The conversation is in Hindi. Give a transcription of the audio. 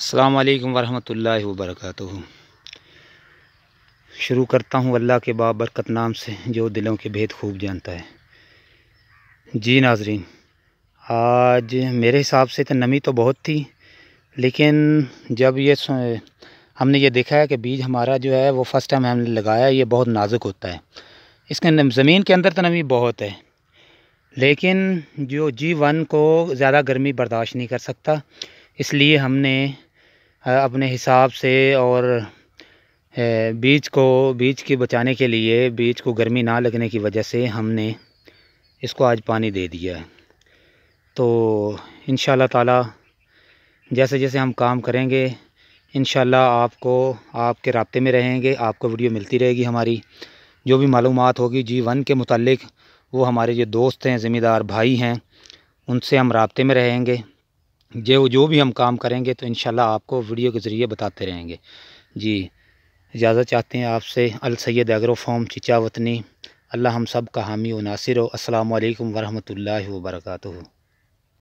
अस्सलाम वालेकुम वरहमतुल्लाहि वरक़ शुरू करता हूँ अल्लाह के बा बरकत नाम से जो दिलों के भेद खूब जानता है जी नाजरीन आज मेरे हिसाब से तो नमी तो बहुत थी लेकिन जब ये हमने ये देखा है कि बीज हमारा जो है वो फ़र्स्ट टाइम हमने लगाया ये बहुत नाजुक होता है इसके ज़मीन के अंदर तो नमी बहुत है लेकिन जो जी वन को ज़्यादा गर्मी बर्दाश्त नहीं कर सकता इसलिए हमने अपने हिसाब से और बीज को बीज की बचाने के लिए बीज को गर्मी ना लगने की वजह से हमने इसको आज पानी दे दिया है तो इन ताला जैसे जैसे हम काम करेंगे इन आपको आपके रबते में रहेंगे आपको वीडियो मिलती रहेगी हमारी जो भी मालूम होगी जी वन के मतलब वो हमारे जो दोस्त हैं ज़िम्मेदार भाई हैं उनसे हम रबते में रहेंगे जो जो भी हम काम करेंगे तो इन आपको वीडियो के ज़रिए बताते रहेंगे जी इजाज़त चाहते हैं आपसे Al Saeed agro farm Chichawatni अल्लाह हम सब का हामी व नासिर हो असल वरहमल वर्का